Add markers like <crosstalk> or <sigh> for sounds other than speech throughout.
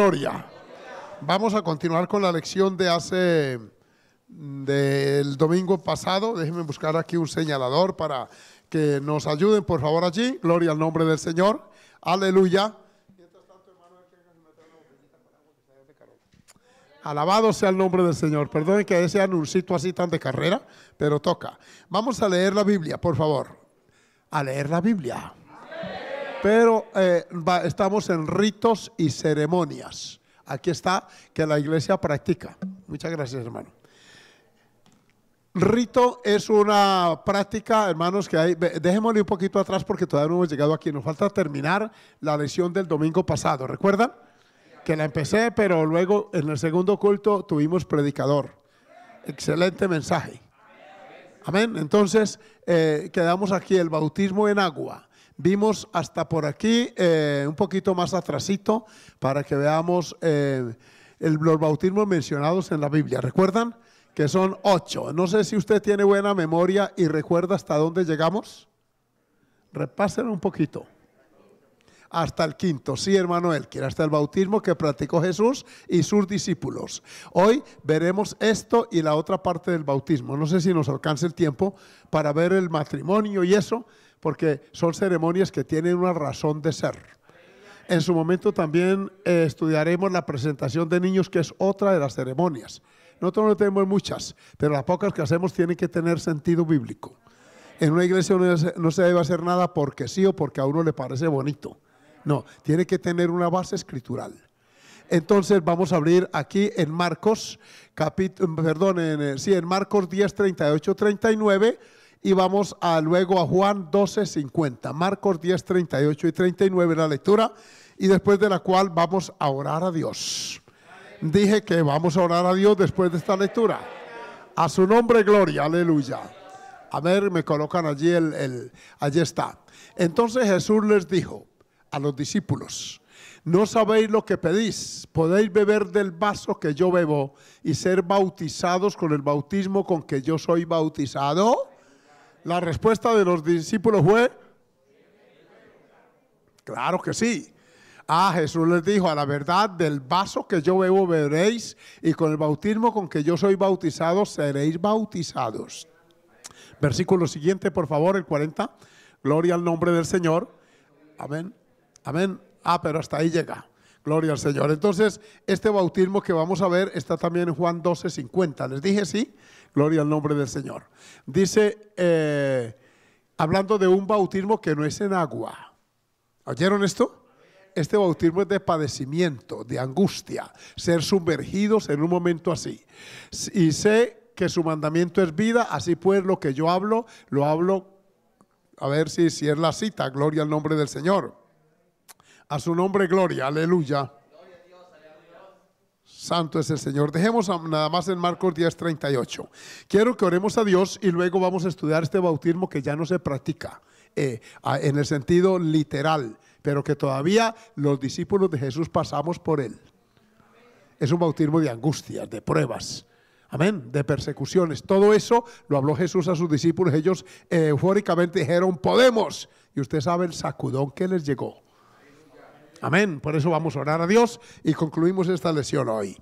gloria. Vamos a continuar con la lección de hace del domingo pasado. Déjenme buscar aquí un señalador para que nos ayuden, por favor, allí. Gloria al nombre del Señor. Aleluya. Alabado sea el nombre del Señor. Perdonen que ese sitio así tan de carrera, pero toca. Vamos a leer la Biblia, por favor. A leer la Biblia. Pero eh, estamos en ritos y ceremonias. Aquí está que la iglesia practica. Muchas gracias, hermano. Rito es una práctica, hermanos, que hay. Dejémosle un poquito atrás porque todavía no hemos llegado aquí. Nos falta terminar la lección del domingo pasado. ¿Recuerdan? Que la empecé, pero luego en el segundo culto tuvimos predicador. Excelente mensaje. Amén. Entonces, eh, quedamos aquí el bautismo en agua vimos hasta por aquí, eh, un poquito más atrasito, para que veamos eh, el, los bautismos mencionados en la Biblia. ¿Recuerdan? Que son ocho. No sé si usted tiene buena memoria y recuerda hasta dónde llegamos. Repásenlo un poquito. Hasta el quinto, sí, hermano quiere hasta el bautismo que practicó Jesús y sus discípulos. Hoy veremos esto y la otra parte del bautismo. No sé si nos alcance el tiempo para ver el matrimonio y eso, porque son ceremonias que tienen una razón de ser. En su momento también eh, estudiaremos la presentación de niños, que es otra de las ceremonias. Nosotros no tenemos muchas, pero las pocas que hacemos tienen que tener sentido bíblico. En una iglesia no se debe hacer nada porque sí o porque a uno le parece bonito. No, tiene que tener una base escritural. Entonces vamos a abrir aquí en Marcos, perdón, en, eh, sí, en Marcos 10, 38, 39 y vamos a luego a Juan 12, 50, Marcos 10, 38 y 39 la lectura y después de la cual vamos a orar a Dios. Dije que vamos a orar a Dios después de esta lectura. A su nombre, gloria, aleluya. A ver, me colocan allí el, el allí está. Entonces Jesús les dijo a los discípulos, no sabéis lo que pedís. Podéis beber del vaso que yo bebo y ser bautizados con el bautismo con que yo soy bautizado. La respuesta de los discípulos fue, claro que sí. Ah, Jesús les dijo, a la verdad, del vaso que yo bebo veréis y con el bautismo con que yo soy bautizado seréis bautizados. Versículo siguiente, por favor, el 40. Gloria al nombre del Señor. Amén. Amén. Ah, pero hasta ahí llega. Gloria al Señor. Entonces, este bautismo que vamos a ver está también en Juan 12, 50. Les dije, sí, Gloria al nombre del Señor. Dice, eh, hablando de un bautismo que no es en agua. ¿Oyeron esto? Este bautismo es de padecimiento, de angustia, ser sumergidos en un momento así. Y sé que su mandamiento es vida, así pues lo que yo hablo, lo hablo, a ver si, si es la cita, gloria al nombre del Señor. A su nombre, gloria, aleluya. Santo es el Señor. Dejemos nada más en Marcos 10, 38. Quiero que oremos a Dios y luego vamos a estudiar este bautismo que ya no se practica eh, en el sentido literal, pero que todavía los discípulos de Jesús pasamos por él. Es un bautismo de angustias, de pruebas. Amén, de persecuciones. Todo eso lo habló Jesús a sus discípulos. Ellos eh, eufóricamente dijeron, podemos. Y usted sabe el sacudón que les llegó Amén. Por eso vamos a orar a Dios y concluimos esta lección hoy.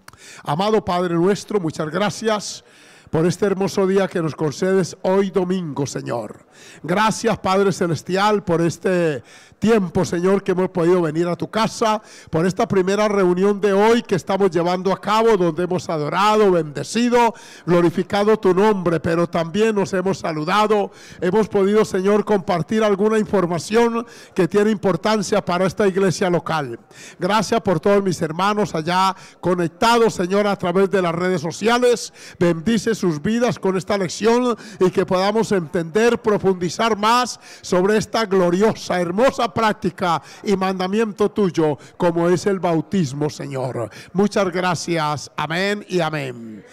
Amado Padre nuestro, muchas gracias por este hermoso día que nos concedes hoy domingo, Señor. Gracias, Padre Celestial, por este tiempo, Señor, que hemos podido venir a tu casa, por esta primera reunión de hoy que estamos llevando a cabo, donde hemos adorado, bendecido, glorificado tu nombre, pero también nos hemos saludado, hemos podido, Señor, compartir alguna información que tiene importancia para esta iglesia local. Gracias por todos mis hermanos allá conectados, Señor, a través de las redes sociales. Bendices sus vidas con esta lección y que podamos entender, profundizar más sobre esta gloriosa, hermosa práctica y mandamiento tuyo, como es el bautismo, Señor. Muchas gracias. Amén y amén.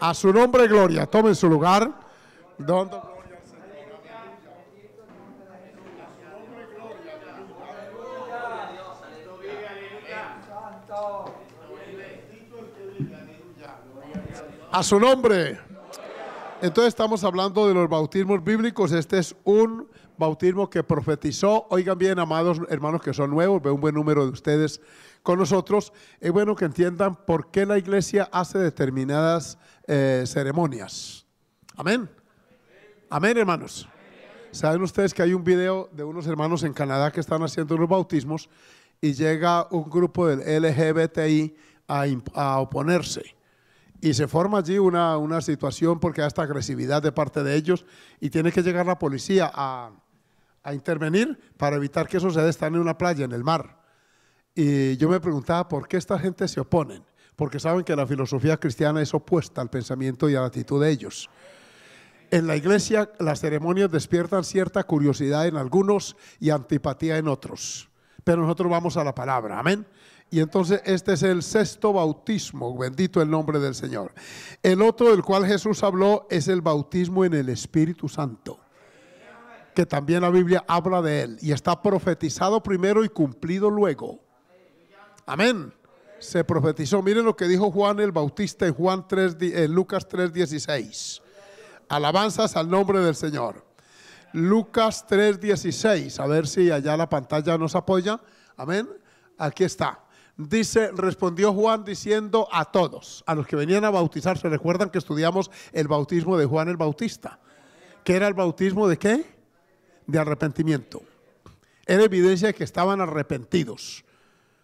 A su nombre, gloria. Tomen su lugar. a su nombre. Entonces estamos hablando de los bautismos bíblicos. Este es un bautismo que profetizó. Oigan bien, amados hermanos que son nuevos, veo un buen número de ustedes con nosotros. Es bueno que entiendan por qué la iglesia hace determinadas eh, ceremonias. Amén. Amén, hermanos. Saben ustedes que hay un video de unos hermanos en Canadá que están haciendo unos bautismos y llega un grupo del LGBTI a oponerse y se forma allí una, situación porque hay esta agresividad de parte de ellos y tiene que llegar la policía a, intervenir para evitar que eso se dé. en una playa, en el mar. Y yo me preguntaba por qué esta gente se oponen, porque saben que la filosofía cristiana es opuesta al pensamiento y a la actitud de ellos. En la iglesia las ceremonias despiertan cierta curiosidad en algunos y antipatía en otros, pero nosotros vamos a la palabra, amén. Y entonces este es el sexto bautismo, bendito el nombre del Señor. El otro del cual Jesús habló es el bautismo en el Espíritu Santo, que también la Biblia habla de él y está profetizado primero y cumplido luego. Amén. Se profetizó. Miren lo que dijo Juan el Bautista en Juan 3, en Lucas 3:16. Alabanzas al nombre del Señor. Lucas 3:16. A ver si allá la pantalla nos apoya. Amén. Aquí está. Dice, respondió Juan diciendo a todos, a los que venían a bautizarse, recuerdan que estudiamos el bautismo de Juan el Bautista, que era el bautismo de qué? De arrepentimiento. Era evidencia de que estaban arrepentidos.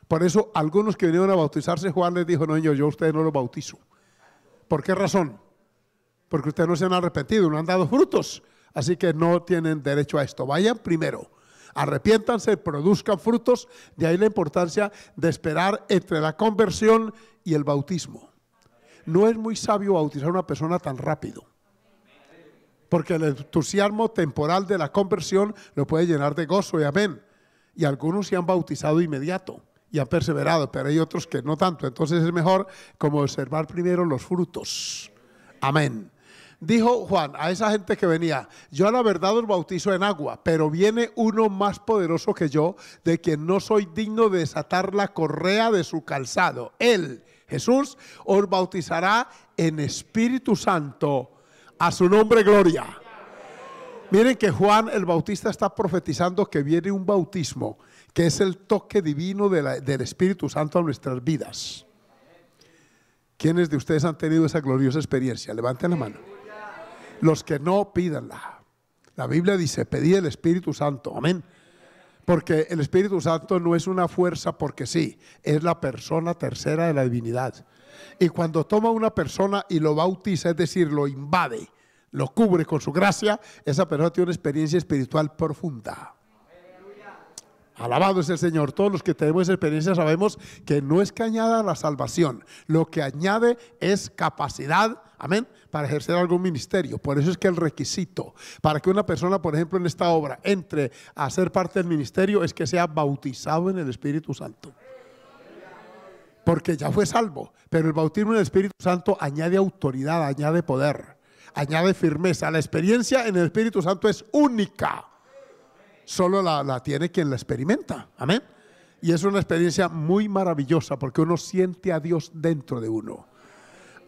Por eso algunos que vinieron a bautizarse, Juan les dijo, no, yo, yo ustedes no los bautizo. ¿Por qué razón? Porque ustedes no se han arrepentido, no han dado frutos. Así que no tienen derecho a esto. Vayan primero Arrepiéntanse, produzcan frutos, de ahí la importancia de esperar entre la conversión y el bautismo. No es muy sabio bautizar a una persona tan rápido, porque el entusiasmo temporal de la conversión lo puede llenar de gozo y amén. Y algunos se han bautizado inmediato y han perseverado, pero hay otros que no tanto. Entonces es mejor como observar primero los frutos. Amén. Dijo Juan a esa gente que venía, yo a la verdad os bautizo en agua, pero viene uno más poderoso que yo, de quien no soy digno de desatar la correa de su calzado. Él, Jesús, os bautizará en Espíritu Santo. A su nombre, gloria. Miren que Juan el Bautista está profetizando que viene un bautismo, que es el toque divino del Espíritu Santo a nuestras vidas. ¿Quiénes de ustedes han tenido esa gloriosa experiencia? Levanten la mano. Los que no, pídanla. La Biblia dice, pedí el Espíritu Santo. Amén. Porque el Espíritu Santo no es una fuerza porque sí, es la persona tercera de la divinidad. Y cuando toma una persona y lo bautiza, es decir, lo invade, lo cubre con su gracia, esa persona tiene una experiencia espiritual profunda. Alabado es el Señor. Todos los que tenemos experiencia sabemos que no es que añada la salvación. Lo que añade es capacidad Amén. Para ejercer algún ministerio. Por eso es que el requisito para que una persona, por ejemplo, en esta obra entre a ser parte del ministerio es que sea bautizado en el Espíritu Santo. Porque ya fue salvo. Pero el bautismo en el Espíritu Santo añade autoridad, añade poder, añade firmeza. La experiencia en el Espíritu Santo es única. Solo la, tiene quien la experimenta. Amén. Y es una experiencia muy maravillosa porque uno siente a Dios dentro de uno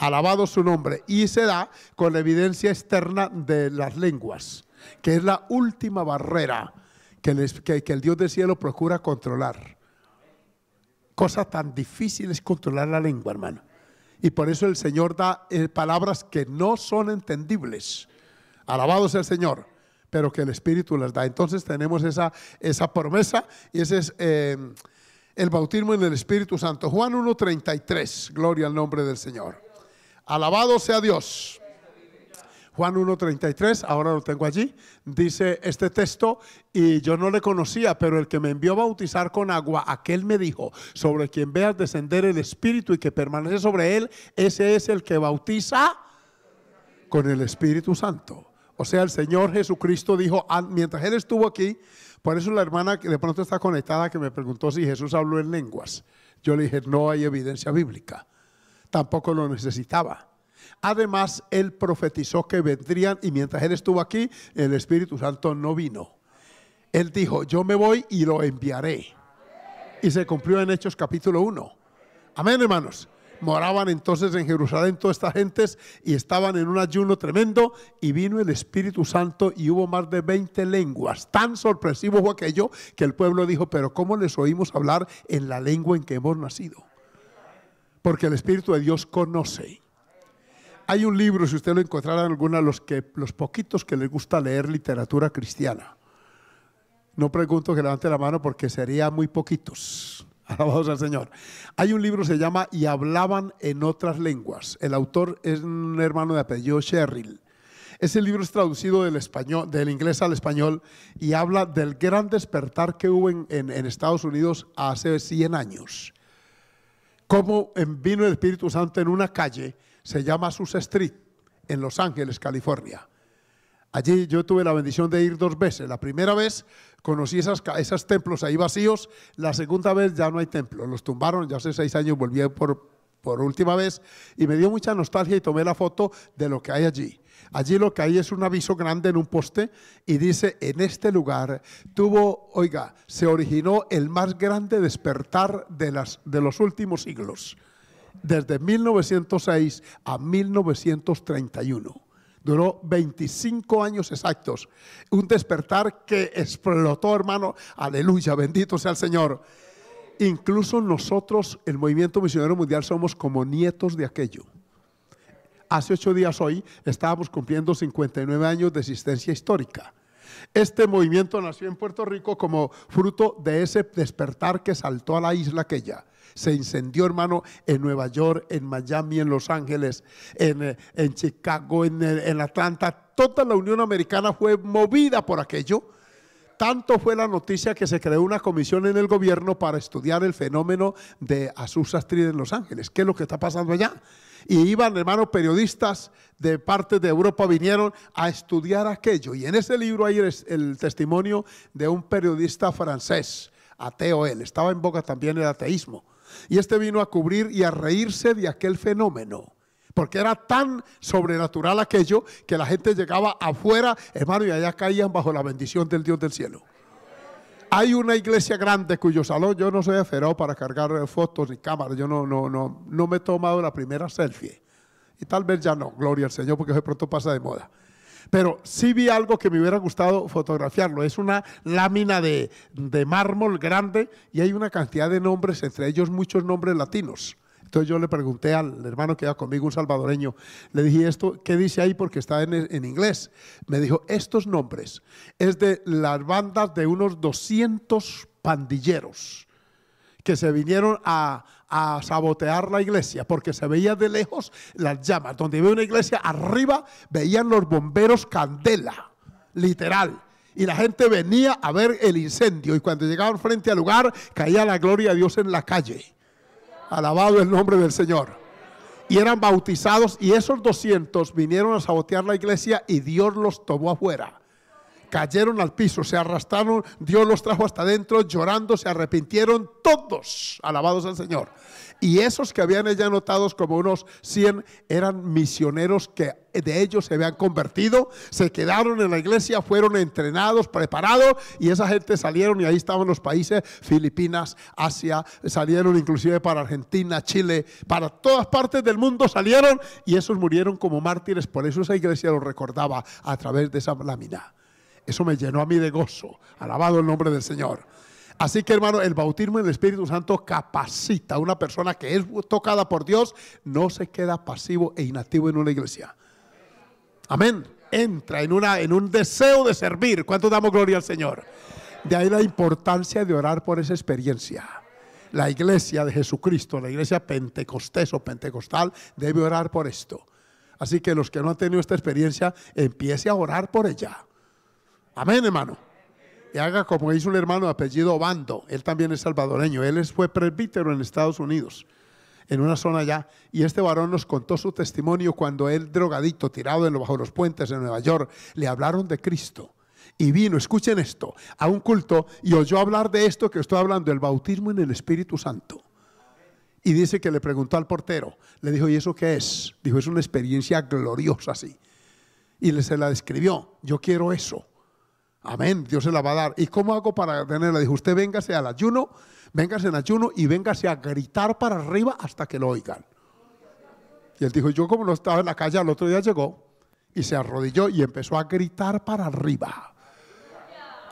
alabado su nombre, y se da con la evidencia externa de las lenguas, que es la última barrera que, el Dios del cielo procura controlar. Cosa tan difícil es controlar la lengua, hermano. Y por eso el Señor da eh, palabras que no son entendibles. Alabado sea el Señor, pero que el Espíritu las da. Entonces tenemos esa, esa promesa y ese es... Eh, el bautismo en el Espíritu Santo. Juan 1.33, gloria al nombre del Señor. Alabado sea Dios. Juan 1.33, ahora lo tengo allí, dice este texto, y yo no le conocía, pero el que me envió a bautizar con agua, aquel me dijo, sobre quien veas descender el Espíritu y que permanece sobre él, ese es el que bautiza con el Espíritu Santo. O sea, el Señor Jesucristo dijo, mientras él estuvo aquí, por eso la hermana que de pronto está conectada que me preguntó si Jesús habló en lenguas. Yo le dije, no hay evidencia bíblica tampoco lo necesitaba. Además, él profetizó que vendrían y mientras él estuvo aquí, el Espíritu Santo no vino. Él dijo, yo me voy y lo enviaré. Y se cumplió en Hechos capítulo 1. Amén, hermanos. Moraban entonces en Jerusalén todas estas gentes y estaban en un ayuno tremendo y vino el Espíritu Santo y hubo más de 20 lenguas. Tan sorpresivo fue aquello que el pueblo dijo, pero ¿cómo les oímos hablar en la lengua en que hemos nacido? porque el Espíritu de Dios conoce. Hay un libro, si usted lo encontrara en alguna, los, que, los poquitos que les gusta leer literatura cristiana. No pregunto que levante la mano porque sería muy poquitos. <laughs> Alabados al Señor. Hay un libro se llama Y hablaban en otras lenguas. El autor es un hermano de apellido Sherrill. Ese libro es traducido del, español, del inglés al español y habla del gran despertar que hubo en, en Estados Unidos hace 100 años cómo vino el Espíritu Santo en una calle, se llama Sus Street, en Los Ángeles, California. Allí yo tuve la bendición de ir dos veces. La primera vez conocí esas, esos templos ahí vacíos, la segunda vez ya no hay templo, los tumbaron, ya hace seis años volví por, por última vez y me dio mucha nostalgia y tomé la foto de lo que hay allí. Allí lo que hay es un aviso grande en un poste y dice, en este lugar tuvo, oiga, se originó el más grande despertar de, las, de los últimos siglos, desde 1906 a 1931. Duró 25 años exactos. Un despertar que explotó, hermano. Aleluya, bendito sea el Señor. Incluso nosotros, el Movimiento Misionero Mundial, somos como nietos de aquello. Hace ocho días hoy estábamos cumpliendo 59 años de existencia histórica. Este movimiento nació en Puerto Rico como fruto de ese despertar que saltó a la isla aquella. Se incendió, hermano, en Nueva York, en Miami, en Los Ángeles, en, eh, Chicago, eh, en, Atlanta. Toda la Unión Americana fue movida por aquello. Tanto fue la noticia que se creó una comisión en el gobierno para estudiar el fenómeno de Azusa Street en Los Ángeles. ¿Qué es lo que está pasando allá? Y iban, hermanos, periodistas de partes de Europa, vinieron a estudiar aquello. Y en ese libro hay el, el testimonio de un periodista francés, ateo él, estaba en boca también el ateísmo. Y este vino a cubrir y a reírse de aquel fenómeno. Porque era tan sobrenatural aquello que la gente llegaba afuera, hermano, y allá caían bajo la bendición del Dios del cielo. Hay una iglesia grande cuyo salón yo no soy aferrado para cargar eh, fotos ni cámaras. Yo no, no, no, no me he tomado la primera selfie. Y tal vez ya no, gloria al Señor, porque de pronto pasa de moda. Pero sí vi algo que me hubiera gustado fotografiarlo. Es una lámina de, de mármol grande y hay una cantidad de nombres, entre ellos muchos nombres latinos. Entonces yo le pregunté al hermano que iba conmigo, un salvadoreño, le dije esto, ¿qué dice ahí? Porque está en, inglés. Me dijo, estos nombres es de las bandas de unos 200 pandilleros que se vinieron a, sabotear la iglesia, porque se veía de lejos las llamas. Donde había una iglesia arriba, veían los bomberos candela, literal. Y la gente venía a ver el incendio y cuando llegaban frente al lugar, caía la gloria de Dios en la calle. Alabado el nombre del Señor. Y eran bautizados y esos 200 vinieron a sabotear la iglesia y Dios los tomó afuera. Cayeron al piso, se arrastraron, Dios los trajo hasta adentro llorando, se arrepintieron todos. Alabados al Señor y esos que habían ella notados como unos 100 eran misioneros que de ellos se habían convertido, se quedaron en la iglesia, fueron entrenados, preparados y esa gente salieron y ahí estaban los países, Filipinas, Asia, salieron inclusive para Argentina, Chile, para todas partes del mundo salieron y esos murieron como mártires, por eso esa iglesia los recordaba a través de esa lámina. Eso me llenó a mí de gozo, alabado el nombre del Señor. Así que hermano, el bautismo en el Espíritu Santo capacita a una persona que es tocada por Dios, no se queda pasivo e inactivo en una iglesia. Amén. Entra en, un deseo de servir. ¿Cuánto damos gloria al Señor? De ahí la importancia de orar por esa experiencia. La iglesia de Jesucristo, la iglesia pentecostés o pentecostal, debe orar por esto. Así que los que no han tenido esta experiencia, empiece a orar por ella. Amén, hermano haga como dice un hermano de apellido Bando, él también es salvadoreño, él fue presbítero en Estados Unidos, en una zona allá, y este varón nos contó su testimonio cuando él, drogadito, tirado en lo, bajo los puentes en Nueva York, le hablaron de Cristo. Y vino, escuchen esto, a un culto y oyó hablar de esto que estoy hablando, el bautismo en el Espíritu Santo. Y dice que le preguntó al portero, le dijo, ¿y eso qué es? Dijo, es una experiencia gloriosa así. Y le se la describió, yo quiero eso. Amén, Dios se la va a dar. ¿Y cómo hago para tenerla? Dijo, usted véngase al ayuno, véngase en ayuno y véngase a gritar para arriba hasta que lo oigan. Y él dijo, yo como no estaba en la calle, al otro día llegó y se arrodilló y empezó a gritar para arriba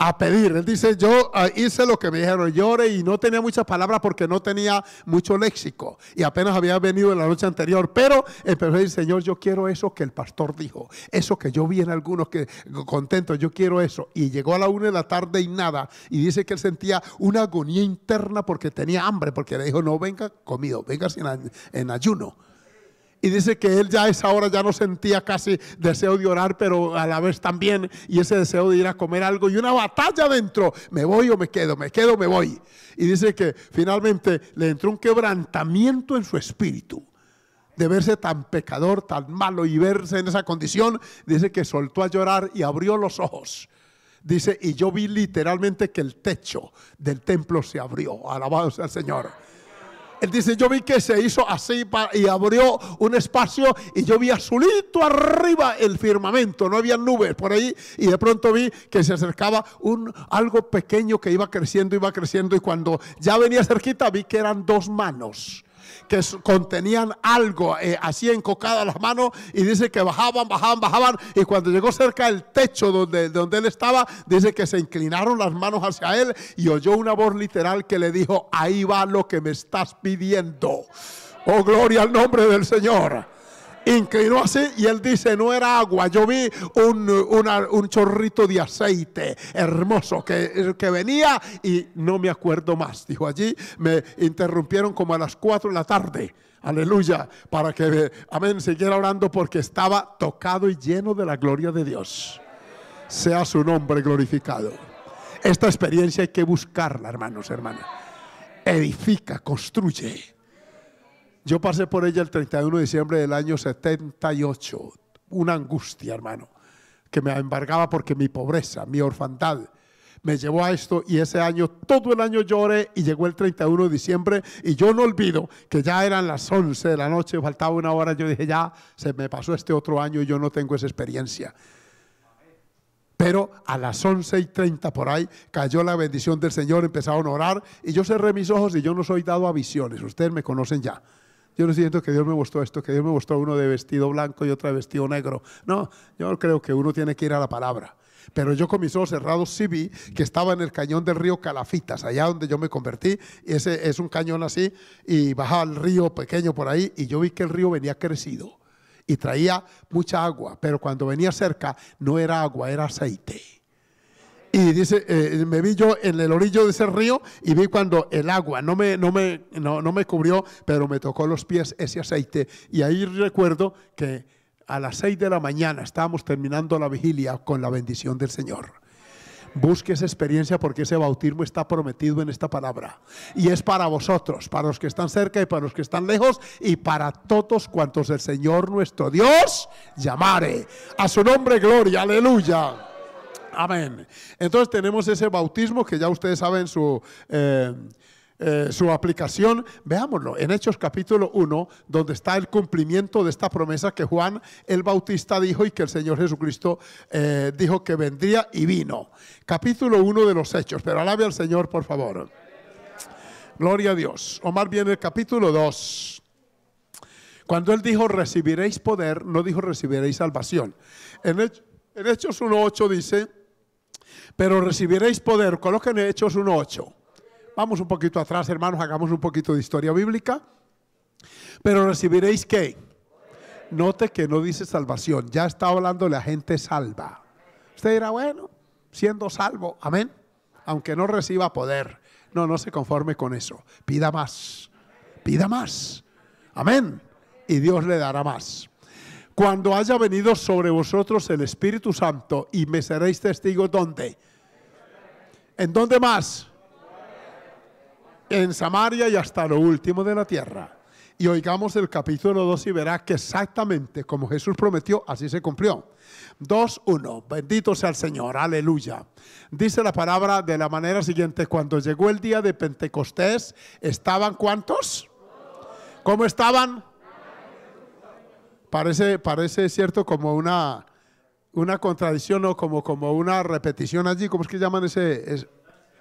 a pedir. Él dice, yo ah, hice lo que me dijeron, llore y no tenía muchas palabras porque no tenía mucho léxico y apenas había venido en la noche anterior, pero empezó a decir, Señor, yo quiero eso que el pastor dijo, eso que yo vi en algunos que contentos, yo quiero eso. Y llegó a la una de la tarde y nada, y dice que él sentía una agonía interna porque tenía hambre, porque le dijo, no venga comido, venga sin, en ayuno. Y dice que él ya a esa hora ya no sentía casi deseo de orar, pero a la vez también, y ese deseo de ir a comer algo, y una batalla dentro, me voy o me quedo, me quedo o me voy. Y dice que finalmente le entró un quebrantamiento en su espíritu de verse tan pecador, tan malo y verse en esa condición, dice que soltó a llorar y abrió los ojos. Dice, y yo vi literalmente que el techo del templo se abrió. Alabado sea el Señor. Él dice, yo vi que se hizo así y abrió un espacio y yo vi azulito arriba el firmamento, no había nubes por ahí y de pronto vi que se acercaba un, algo pequeño que iba creciendo, iba creciendo y cuando ya venía cerquita vi que eran dos manos que contenían algo eh, así encocada las manos y dice que bajaban, bajaban, bajaban y cuando llegó cerca del techo donde, donde él estaba, dice que se inclinaron las manos hacia él y oyó una voz literal que le dijo, ahí va lo que me estás pidiendo. Oh, gloria al nombre del Señor inclinó así y él dice, no era agua, yo vi un, chorrito de aceite hermoso que, que venía y no me acuerdo más. Dijo allí, me interrumpieron como a las 4 de la tarde aleluya, para que, amén, siguiera orando porque estaba tocado y lleno de la gloria de Dios. Sea su nombre glorificado. Esta experiencia hay que buscarla, hermanos, hermanas. Edifica, construye. Yo pasé por ella el 31 de diciembre del año 78. Una angustia, hermano, que me embargaba porque mi pobreza, mi orfandad, me llevó a esto y ese año, todo el año lloré y llegó el 31 de diciembre y yo no olvido que ya eran las 11 de la noche, faltaba una hora, yo dije, ya se me pasó este otro año y yo no tengo esa experiencia. Pero a las 11 y 30 por ahí cayó la bendición del Señor, empezaron a orar y yo cerré mis ojos y yo no soy dado a visiones, ustedes me conocen ya. Yo no siento que Dios me mostró esto, que Dios me gustó uno de vestido blanco y otro de vestido negro. No, yo creo que uno tiene que ir a la palabra. Pero yo con mis ojos cerrados sí vi que estaba en el cañón del río Calafitas, allá donde yo me convertí. Y Ese es un cañón así y bajaba el río pequeño por ahí y yo vi que el río venía crecido y traía mucha agua, pero cuando venía cerca no era agua, era aceite y dice, eh, me vi yo en el orillo de ese río y vi cuando el agua no me, no, me, no, me cubrió, pero me tocó los pies ese aceite. Y ahí recuerdo que a las seis de la mañana estábamos terminando la vigilia con la bendición del Señor. Busque esa experiencia porque ese bautismo está prometido en esta palabra. Y es para vosotros, para los que están cerca y para los que están lejos y para todos cuantos el Señor nuestro Dios llamare. A su nombre, gloria, aleluya. Amén. Entonces tenemos ese bautismo que ya ustedes saben su... Eh, eh, su aplicación, veámoslo, en Hechos capítulo 1, donde está el cumplimiento de esta promesa que Juan el Bautista dijo y que el Señor Jesucristo eh, dijo que vendría y vino. Capítulo 1 de los Hechos, pero alabe al Señor, por favor. Gloria a Dios. O más bien el capítulo 2. Cuando él dijo recibiréis poder, no dijo recibiréis salvación. En, Hechos 1.8 dice, pero recibiréis poder. Coloquen Hechos 1.8. Vamos un poquito atrás, hermanos, hagamos un poquito de historia bíblica. Pero recibiréis qué? Note que no dice salvación, ya está hablando la gente salva. Usted dirá, bueno, siendo salvo, amén, aunque no reciba poder. No, no se conforme con eso. Pida más, pida más, amén, y Dios le dará más cuando haya venido sobre vosotros el Espíritu Santo y me seréis testigo ¿dónde? ¿En dónde más? En Samaria y hasta lo último de la tierra. Y oigamos el capítulo 2 y verá que exactamente como Jesús prometió, así se cumplió. 2:1 Bendito sea el Señor. Aleluya. Dice la palabra de la manera siguiente. Cuando llegó el día de Pentecostés, ¿estaban cuántos? ¿Cómo estaban? Parece, cierto como una, una contradicción o como, como una repetición allí, ¿cómo es que llaman ese?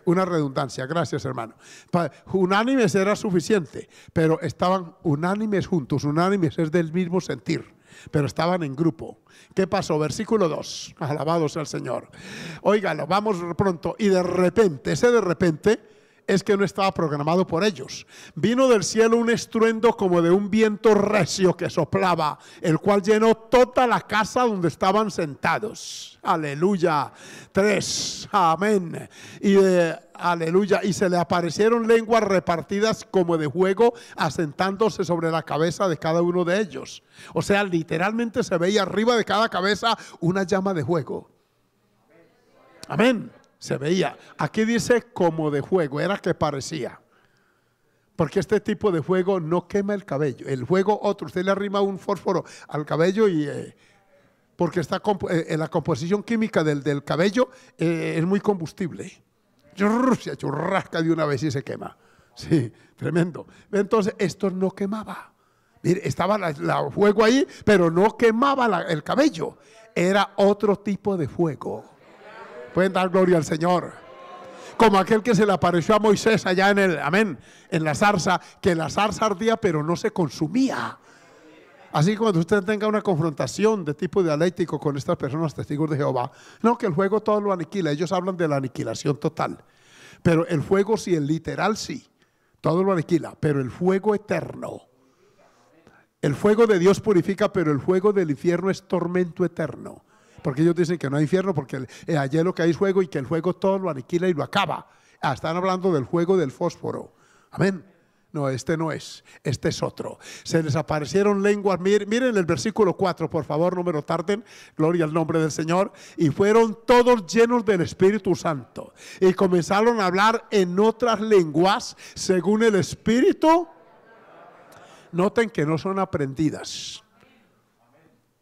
una redundancia, gracias hermano. unánimes era suficiente, pero estaban unánimes juntos, unánimes es del mismo sentir, pero estaban en grupo. ¿Qué pasó? Versículo 2, alabados al Señor. Óigalo, vamos pronto, y de repente, ese de repente es que no estaba programado por ellos. Vino del cielo un estruendo como de un viento recio que soplaba, el cual llenó toda la casa donde estaban sentados. Aleluya. Tres. Amén. Y eh, aleluya. Y se le aparecieron lenguas repartidas como de juego, asentándose sobre la cabeza de cada uno de ellos. O sea, literalmente se veía arriba de cada cabeza una llama de juego. Amén. Se veía. Aquí dice como de juego. era que parecía. Porque este tipo de fuego no quema el cabello. El juego otro, usted le arrima un fósforo al cabello y... Eh, porque está en eh, eh, la composición química del, del cabello es muy combustible. Se churrasca de una vez y se quema. Sí, tremendo. Entonces, esto no quemaba. estaba la, fuego ahí, pero no quemaba el cabello. Era otro tipo de fuego. Pueden dar gloria al Señor. Como aquel que se le apareció a Moisés allá en el, amén, en la zarza, que la zarza ardía pero no se consumía. Así que cuando usted tenga una confrontación de tipo dialéctico con estas personas testigos de Jehová, no que el fuego todo lo aniquila, ellos hablan de la aniquilación total. Pero el fuego sí, el literal sí, todo lo aniquila, pero el fuego eterno. El fuego de Dios purifica, pero el fuego del infierno es tormento eterno. Porque ellos dicen que no hay infierno porque eh, ayer lo que hay es juego y que el juego todo lo aniquila y lo acaba. Ah, están hablando del juego del fósforo. Amén. No, este no es, este es otro. Se les aparecieron lenguas, miren el versículo 4, por favor, no me lo tarden, gloria al nombre del Señor, y fueron todos llenos del Espíritu Santo, y comenzaron a hablar en otras lenguas según el Espíritu. Noten que no son aprendidas.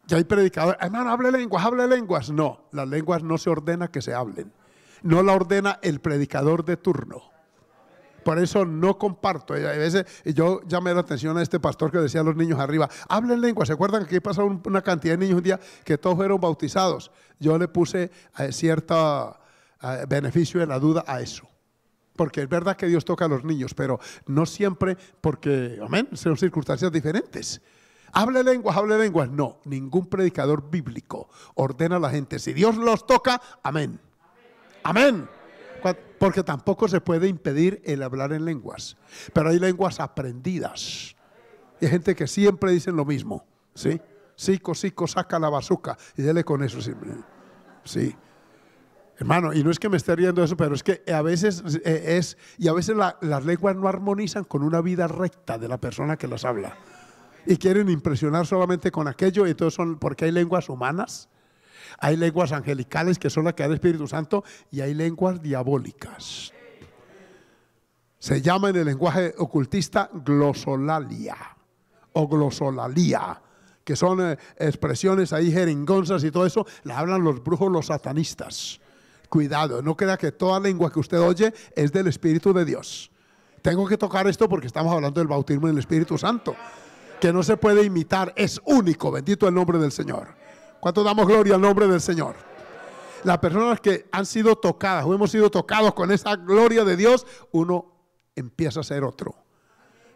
Ya hay predicadores, hermano, hable lenguas, hable lenguas. No, las lenguas no se ordena que se hablen. No la ordena el predicador de turno. Por eso no comparto. Eh, a veces eh, yo llamé la atención a este pastor que decía a los niños arriba, hablen lenguas. ¿Se acuerdan que aquí pasaron una cantidad de niños un día que todos fueron bautizados? Yo le puse eh, cierto beneficio de la duda a eso. Porque es verdad que Dios toca a los niños, pero no siempre porque, amén, son circunstancias diferentes. Hable lenguas, hable lenguas. No, ningún predicador bíblico ordena a la gente. Si Dios los toca, amén. Amén. Porque tampoco se puede impedir el hablar en lenguas. Pero hay lenguas aprendidas. Y hay gente que siempre dicen lo mismo. ¿Sí? Sico, sico, saca la bazuca. Y dele con eso siempre. Sí. Hermano, y no es que me esté riendo eso, pero es que a veces eh, es, y a veces las lenguas no armonizan con una vida recta de la persona que las habla y quieren impresionar solamente con aquello, y entonces son, porque hay lenguas humanas, hay lenguas angelicales que son las que da el Espíritu Santo y hay lenguas diabólicas. Se llama en el lenguaje ocultista glosolalia o glosolalia, que son eh, expresiones ahí jeringonzas y todo eso, Las hablan los brujos, los satanistas. Cuidado, no crea que toda lengua que usted oye es del Espíritu de Dios. Tengo que tocar esto porque estamos hablando del bautismo en el Espíritu Santo que no se puede imitar, es único, bendito el nombre del Señor. ¿Cuánto damos gloria al nombre del Señor? Las personas que han sido tocadas o hemos sido tocados con esa gloria de Dios, uno empieza a ser otro,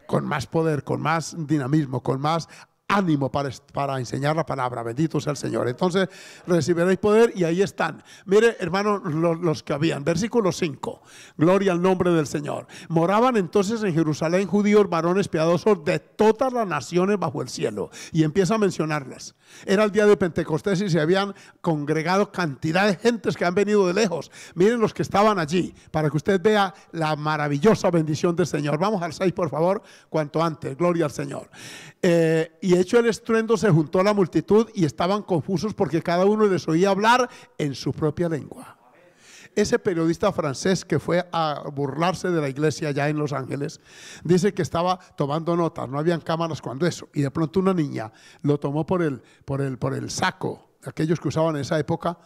con más poder, con más dinamismo, con más ánimo para, enseñar la palabra. Bendito sea el Señor. Entonces recibiréis poder y ahí están. Mire, hermanos, los, que habían. Versículo 5. Gloria al nombre del Señor. Moraban entonces en Jerusalén judíos, varones piadosos de todas las naciones bajo el cielo. Y empieza a mencionarlas. Era el día de Pentecostés y se habían congregado cantidad de gentes que han venido de lejos. Miren los que estaban allí, para que usted vea la maravillosa bendición del Señor. Vamos al 6, por favor, cuanto antes. Gloria al Señor. Eh, y hecho el estruendo se juntó la multitud y estaban confusos porque cada uno les oía hablar en su propia lengua. Ese periodista francés que fue a burlarse de la iglesia allá en Los Ángeles, dice que estaba tomando notas, no habían cámaras cuando eso, y de pronto una niña lo tomó por el, por el, por el saco, aquellos que usaban en esa época,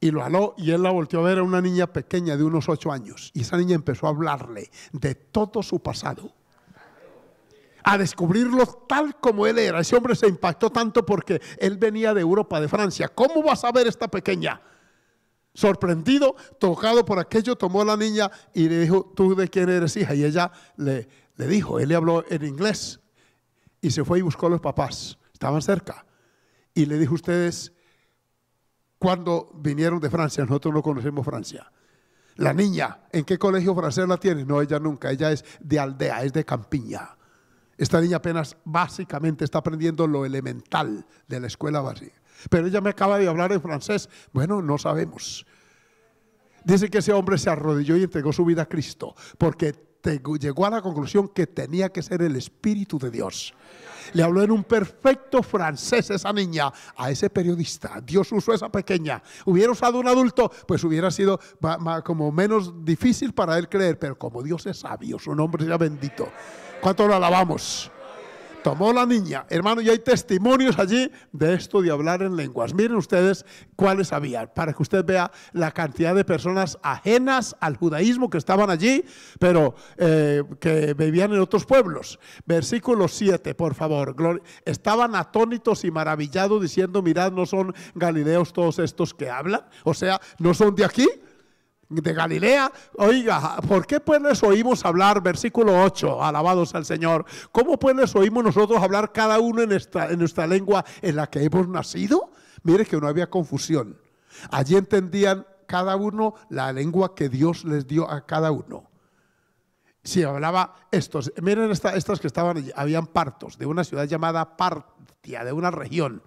y lo aló y él la volteó a ver a una niña pequeña de unos ocho años, y esa niña empezó a hablarle de todo su pasado a descubrirlo tal como él era. Ese hombre se impactó tanto porque él venía de Europa, de Francia. ¿Cómo vas a ver esta pequeña? Sorprendido, tocado por aquello, tomó a la niña y le dijo, ¿tú de quién eres hija? Y ella le, le dijo, él le habló en inglés y se fue y buscó a los papás. Estaban cerca. Y le dijo, ustedes, cuando vinieron de Francia, nosotros no conocemos Francia. La niña, ¿en qué colegio francés la tiene? No, ella nunca, ella es de aldea, es de campiña. Esta niña apenas básicamente está aprendiendo lo elemental de la escuela básica. Pero ella me acaba de hablar en francés. Bueno, no sabemos. Dice que ese hombre se arrodilló y entregó su vida a Cristo, porque llegó a la conclusión que tenía que ser el Espíritu de Dios. Le habló en un perfecto francés esa niña a ese periodista. Dios usó esa pequeña. Hubiera usado un adulto, pues hubiera sido como menos difícil para él creer, pero como Dios es sabio, su nombre sea bendito. ¿Cuánto la alabamos? Tomó la niña. Hermano, y hay testimonios allí de esto de hablar en lenguas. Miren ustedes cuáles había, para que usted vea la cantidad de personas ajenas al judaísmo que estaban allí, pero eh, que vivían en otros pueblos. Versículo 7, por favor. Estaban atónitos y maravillados diciendo, mirad, ¿no son galileos todos estos que hablan? O sea, ¿no son de aquí? de Galilea. Oiga, ¿por qué pues les oímos hablar? Versículo 8, alabados al Señor. ¿Cómo pues les oímos nosotros hablar cada uno en nuestra, en nuestra lengua en la que hemos nacido? Mire que no había confusión. Allí entendían cada uno la lengua que Dios les dio a cada uno. Si hablaba estos, miren estas que estaban, allí, habían partos de una ciudad llamada Partia, de una región.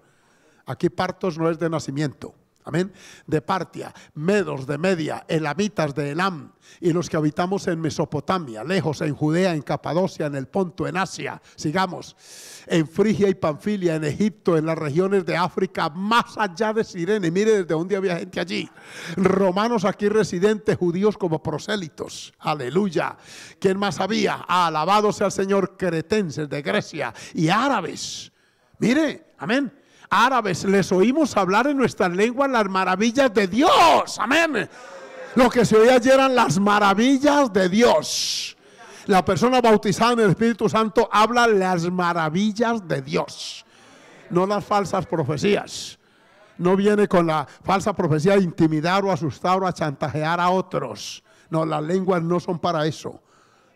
Aquí partos no es de nacimiento amén, de Partia, Medos de Media, Elamitas de Elam, y los que habitamos en Mesopotamia, lejos, en Judea, en Capadocia, en el Ponto, en Asia, sigamos, en Frigia y Panfilia, en Egipto, en las regiones de África, más allá de Sirene, mire desde dónde había gente allí, romanos aquí residentes, judíos como prosélitos, aleluya, ¿quién más había? Alabado sea el Señor, cretenses de Grecia y árabes, mire, amén árabes, les oímos hablar en nuestra lengua las maravillas de Dios. Amén. Lo que se oía ayer eran las maravillas de Dios. La persona bautizada en el Espíritu Santo habla las maravillas de Dios, no las falsas profecías. No viene con la falsa profecía a intimidar o asustar o a chantajear a otros. No, las lenguas no son para eso.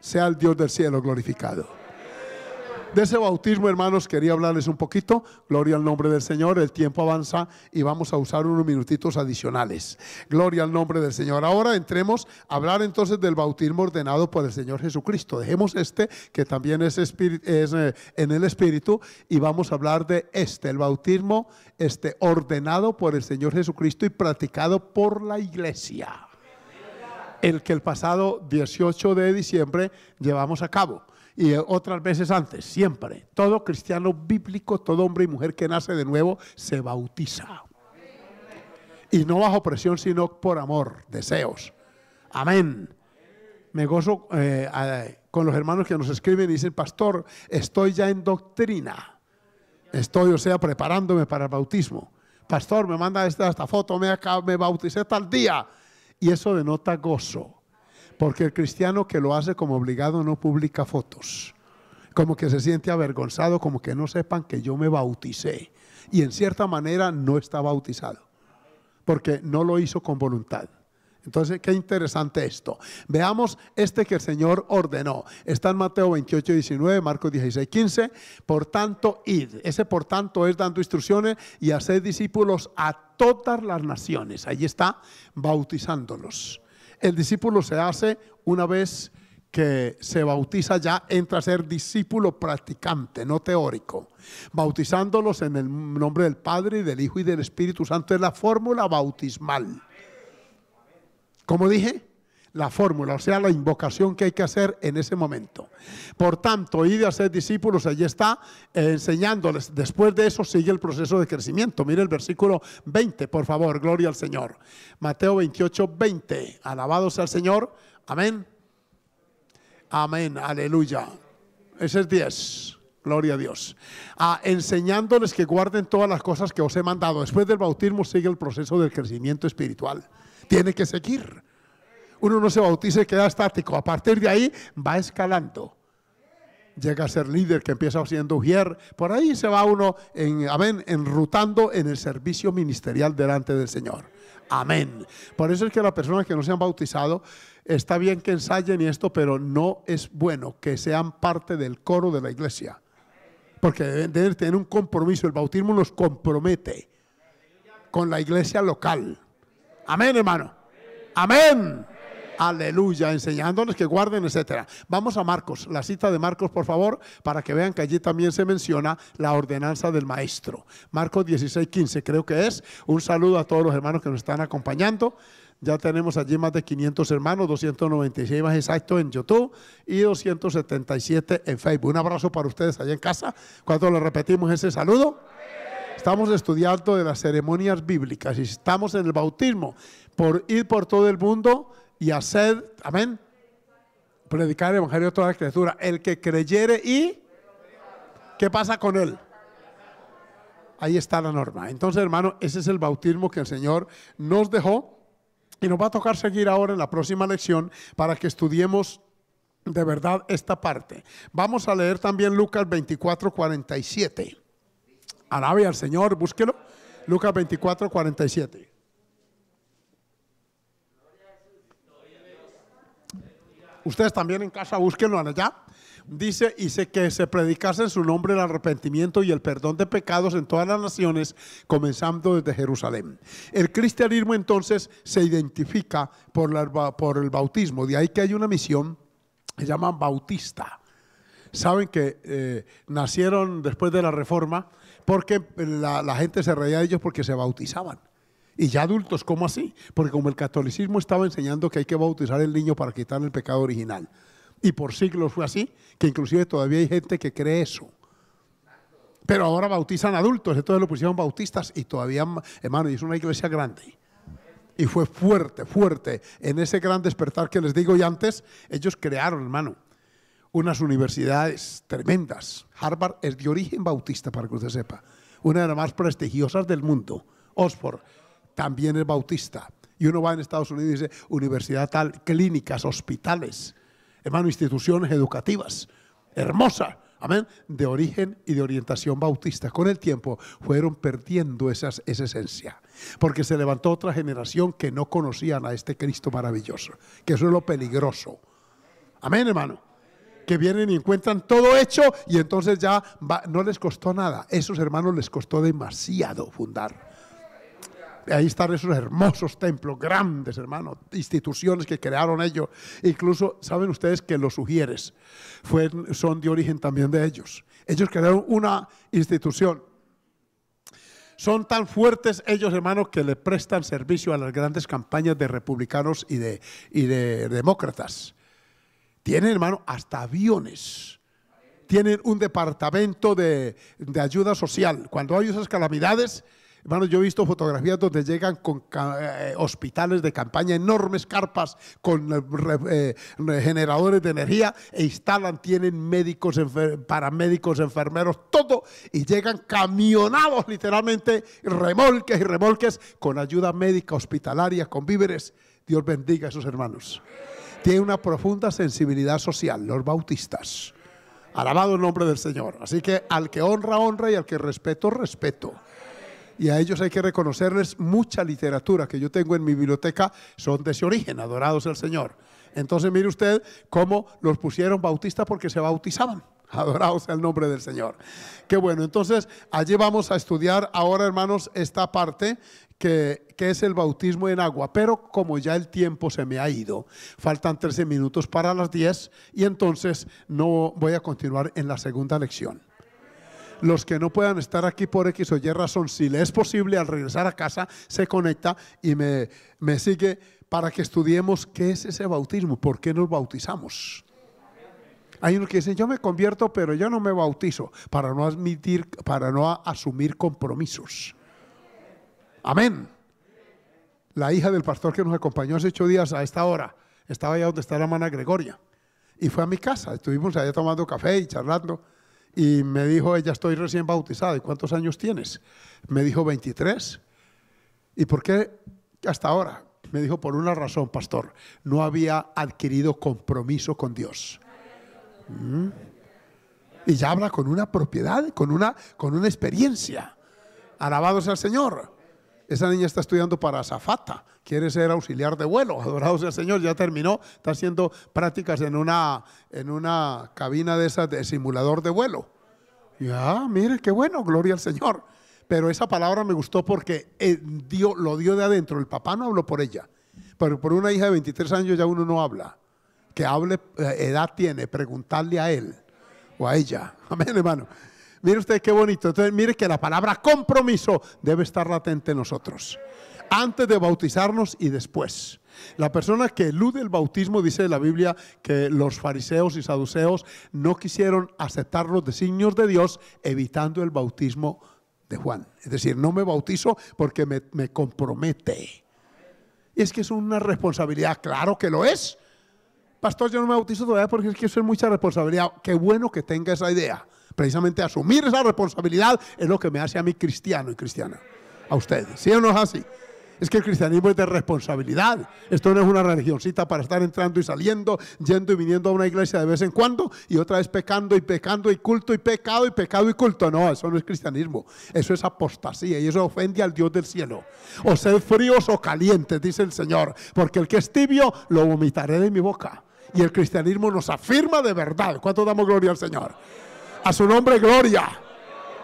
Sea el Dios del cielo glorificado. De ese bautismo, hermanos, quería hablarles un poquito. Gloria al nombre del Señor. El tiempo avanza y vamos a usar unos minutitos adicionales. Gloria al nombre del Señor. Ahora entremos a hablar entonces del bautismo ordenado por el Señor Jesucristo. Dejemos este, que también es, eh, en el Espíritu, y vamos a hablar de este, el bautismo este, ordenado por el Señor Jesucristo y practicado por la iglesia. El que el pasado 18 de diciembre llevamos a cabo y eh, otras veces antes, siempre. Todo cristiano bíblico, todo hombre y mujer que nace de nuevo, se bautiza. Y no bajo presión, sino por amor, deseos. Amén. Me gozo eh, con los hermanos que nos escriben y dicen, pastor, estoy ya en doctrina. Estoy, o sea, preparándome para el bautismo. Pastor, me manda esta, foto, me, me bauticé tal día. Y eso denota gozo porque el cristiano que lo hace como obligado no publica fotos. Como que se siente avergonzado, como que no sepan que yo me bauticé. Y en cierta manera no está bautizado. Porque no lo hizo con voluntad. Entonces, qué interesante esto. Veamos este que el Señor ordenó. Está en Mateo 28, 19, Marcos 16, 15. Por tanto, id. Ese por tanto es dando instrucciones y hacer discípulos a todas las naciones. Ahí está, bautizándolos el discípulo se hace una vez que se bautiza ya, entra a ser discípulo practicante, no teórico, bautizándolos en el nombre del Padre, y del Hijo y del Espíritu Santo. Es la fórmula bautismal. ¿Cómo dije? la fórmula, o sea, la invocación que hay que hacer en ese momento. Por tanto, ir a ser discípulos, allí está eh, enseñándoles. Después de eso sigue el proceso de crecimiento. Mire el versículo 20, por favor, gloria al Señor. Mateo 28, 20. Alabado sea el Señor. Amén. Amén, aleluya. Ese es 10. Gloria a Dios. A ah, enseñándoles que guarden todas las cosas que os he mandado. Después del bautismo sigue el proceso del crecimiento espiritual. Tiene que seguir uno no se bautiza y queda estático. A partir de ahí va escalando. Llega a ser líder que empieza siendo ujier. Por ahí se va uno, en, amén, enrutando en el servicio ministerial delante del Señor. Amén. Por eso es que las personas que no se han bautizado, está bien que ensayen y esto, pero no es bueno que sean parte del coro de la iglesia. Porque deben, tener un compromiso. El bautismo nos compromete con la iglesia local. Amén, hermano. Amén. Aleluya, enseñándoles que guarden, etcétera. Vamos a Marcos, la cita de Marcos, por favor, para que vean que allí también se menciona la ordenanza del maestro. Marcos 16, 15, creo que es. Un saludo a todos los hermanos que nos están acompañando. Ya tenemos allí más de 500 hermanos, 296 más exactos en YouTube y 277 en Facebook. Un abrazo para ustedes allá en casa. Cuando le repetimos ese saludo, estamos estudiando de las ceremonias bíblicas y estamos en el bautismo. Por ir por todo el mundo, y sed, amén, predicar el Evangelio a toda la criatura. El que creyere y, ¿qué pasa con él? Ahí está la norma. Entonces, hermano, ese es el bautismo que el Señor nos dejó y nos va a tocar seguir ahora en la próxima lección para que estudiemos de verdad esta parte. Vamos a leer también Lucas 24, 47. Arabia al Señor, búsquelo. Lucas 24, 47. ustedes también en casa búsquenlo allá. Dice, y que se predicase en su nombre el arrepentimiento y el perdón de pecados en todas las naciones, comenzando desde Jerusalén. El cristianismo entonces se identifica por, el bautismo, de ahí que hay una misión que llaman bautista. Saben que eh, nacieron después de la reforma porque la gente se reía de ellos porque se bautizaban. Y ya adultos, ¿cómo así? Porque como el catolicismo estaba enseñando que hay que bautizar el niño para quitar el pecado original. Y por siglos fue así, que inclusive todavía hay gente que cree eso. Pero ahora bautizan adultos, entonces lo pusieron bautistas y todavía, hermano, y es una iglesia grande. Y fue fuerte, fuerte. En ese gran despertar que les digo y antes, ellos crearon, hermano, unas universidades tremendas. Harvard es de origen bautista, para que usted sepa. Una de las más prestigiosas del mundo. Oxford también es bautista. Y uno va en Estados Unidos y dice, universidad tal, clínicas, hospitales, hermano, instituciones educativas, hermosa, amén, de origen y de orientación bautista. Con el tiempo fueron perdiendo esas, esa esencia, porque se levantó otra generación que no conocían a este Cristo maravilloso, que eso es lo peligroso. Amén, hermano. Que vienen y encuentran todo hecho y entonces ya no les costó nada. Esos hermanos les costó demasiado fundar ahí están esos hermosos templos, grandes, hermanos, instituciones que crearon ellos. Incluso, saben ustedes que los sugieres son de origen también de ellos. Ellos crearon una institución. Son tan fuertes ellos, hermanos, que le prestan servicio a las grandes campañas de republicanos y de, demócratas. Tienen, hermano, hasta aviones tienen un departamento de, de, ayuda social. Cuando hay esas calamidades, Hermanos, yo he visto fotografías donde llegan con eh, hospitales de campaña, enormes carpas con eh, eh, generadores de energía e instalan, tienen médicos, paramédicos, enfermeros, todo, y llegan camionados literalmente, remolques y remolques con ayuda médica, hospitalaria, con víveres. Dios bendiga a esos hermanos. Tiene una profunda sensibilidad social, los bautistas. Alabado el nombre del Señor. Así que al que honra, honra y al que respeto, respeto y a ellos hay que reconocerles mucha literatura que yo tengo en mi biblioteca, son de ese origen, adorados el Señor. Entonces mire usted cómo los pusieron bautistas porque se bautizaban. <laughs> Adorados el nombre del Señor. Qué bueno, entonces allí vamos a estudiar ahora, hermanos, esta parte que, que, es el bautismo en agua. Pero como ya el tiempo se me ha ido, faltan 13 minutos para las 10 y entonces no voy a continuar en la segunda lección los que no puedan estar aquí por X o Y razón, si le es posible al regresar a casa, se conecta y me, me sigue para que estudiemos qué es ese bautismo, por qué nos bautizamos. Hay unos que dicen, yo me convierto, pero yo no me bautizo, para no admitir, para no asumir compromisos. Amén. La hija del pastor que nos acompañó hace ocho días a esta hora, estaba allá donde está la hermana Gregoria, y fue a mi casa, estuvimos allá tomando café y charlando. Y me dijo ella, estoy recién bautizada. ¿Y cuántos años tienes? Me dijo 23. ¿Y por qué hasta ahora? Me dijo, por una razón, pastor. No había adquirido compromiso con Dios. Mm. Y ya habla con una propiedad, con una, con una experiencia. Alabado al el Señor. Esa niña está estudiando para azafata, quiere ser auxiliar de vuelo, <laughs> adorado sea el Señor, ya terminó, está haciendo prácticas en una, en una cabina de esas de simulador de vuelo. Ya, ah, mire, qué bueno, gloria al Señor. Pero esa palabra me gustó porque eh, lo dio de adentro, el papá no habló por ella, pero por una hija de 23 años ya uno no habla. Que hable, eh, edad tiene, preguntarle a él o a ella. Amén, hermano. Mire usted qué bonito. Entonces, mire que la palabra compromiso debe estar latente en nosotros. Antes de bautizarnos y después. La persona que elude el bautismo, dice en la Biblia, que los fariseos y saduceos no quisieron aceptar los designios de Dios, evitando el bautismo de Juan. Es decir, no me bautizo porque me, me compromete. Y es que es una responsabilidad, claro que lo es. Pastor, yo no me bautizo todavía porque es que es mucha responsabilidad. Qué bueno que tenga esa idea. Precisamente asumir esa responsabilidad es lo que me hace a mí cristiano y cristiana. A ustedes. si o no es así? Es que el cristianismo es de responsabilidad. Esto no es una religióncita para estar entrando y saliendo, yendo y viniendo a una iglesia de vez en cuando y otra vez pecando y pecando y culto y pecado y pecado y culto. No, eso no es cristianismo. Eso es apostasía y eso ofende al Dios del cielo. O sed fríos o calientes, dice el Señor, porque el que es tibio lo vomitaré de mi boca. Y el cristianismo nos afirma de verdad. ¿Cuánto damos gloria al Señor? A su nombre, gloria.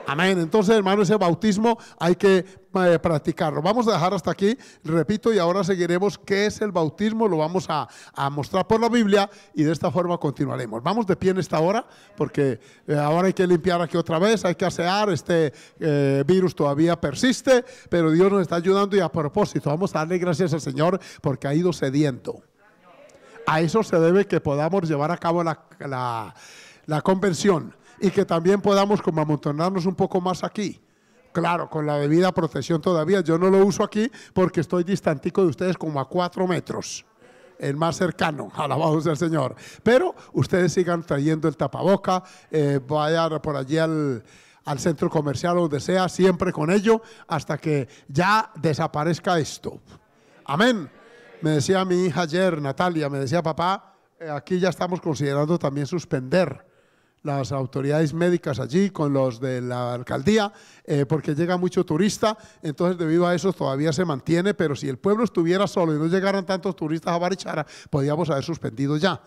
Amén. Entonces, hermano, ese bautismo hay que eh, practicarlo. Vamos a dejar hasta aquí, repito, y ahora seguiremos qué es el bautismo, lo vamos a, mostrar por la Biblia y de esta forma continuaremos. Vamos de pie en esta hora, porque eh, ahora hay que limpiar aquí otra vez, hay que asear, este eh, virus todavía persiste, pero Dios nos está ayudando y a propósito, vamos a darle gracias al Señor porque ha ido cediendo. A eso se debe que podamos llevar a cabo la, la, la convención y que también podamos como amontonarnos un poco más aquí. Claro, con la debida protección todavía. Yo no lo uso aquí porque estoy distantico de ustedes como a cuatro metros el más cercano, <laughs> alabados del Señor. Pero ustedes sigan trayendo el tapaboca, eh, vayan por allí al, centro comercial o donde sea, siempre con ello, hasta que ya desaparezca esto. Amén. Me decía mi hija ayer, Natalia, me decía papá, eh, aquí ya estamos considerando también suspender las autoridades médicas allí, con los de la alcaldía, eh, porque llega mucho turista, entonces debido a eso todavía se mantiene, pero si el pueblo estuviera solo y no llegaran tantos turistas a Barichara, podríamos haber suspendido ya.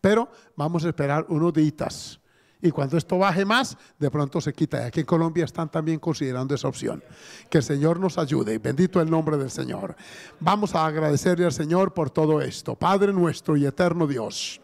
Pero vamos a esperar unos días. Y cuando esto baje más, de pronto se quita. Y aquí en Colombia están también considerando esa opción. Que el Señor nos ayude. Bendito el nombre del Señor. Vamos a agradecerle al Señor por todo esto. Padre nuestro y eterno Dios.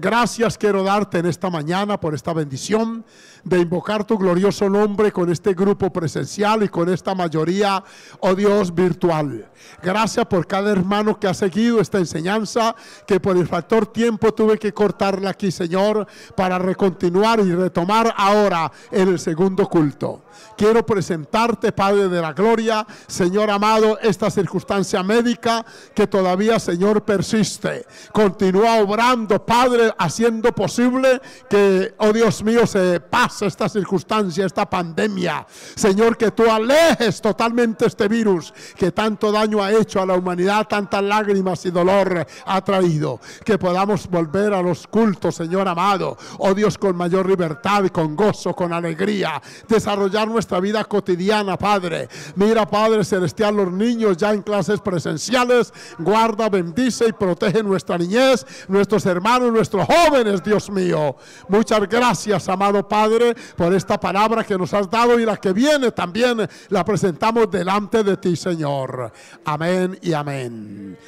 Gracias quiero darte en esta mañana por esta bendición de invocar tu glorioso nombre con este grupo presencial y con esta mayoría, oh Dios, virtual. Gracias por cada hermano que ha seguido esta enseñanza, que por el factor tiempo tuve que cortarla aquí, Señor, para recontinuar y retomar ahora en el segundo culto. Quiero presentarte, Padre de la Gloria, Señor amado, esta circunstancia médica que todavía, Señor, persiste. Continúa obrando, Padre haciendo posible que, oh Dios mío, se pase esta circunstancia, esta pandemia. Señor, que tú alejes totalmente este virus que tanto daño ha hecho a la humanidad, tantas lágrimas y dolor ha traído. Que podamos volver a los cultos, Señor amado. Oh Dios, con mayor libertad, con gozo, con alegría. Desarrollar nuestra vida cotidiana, Padre. Mira, Padre Celestial, los niños ya en clases presenciales. Guarda, bendice y protege nuestra niñez, nuestros hermanos, nuestros jóvenes, Dios mío. Muchas gracias, amado Padre, por esta palabra que nos has dado y la que viene también la presentamos delante de ti, Señor. Amén y amén.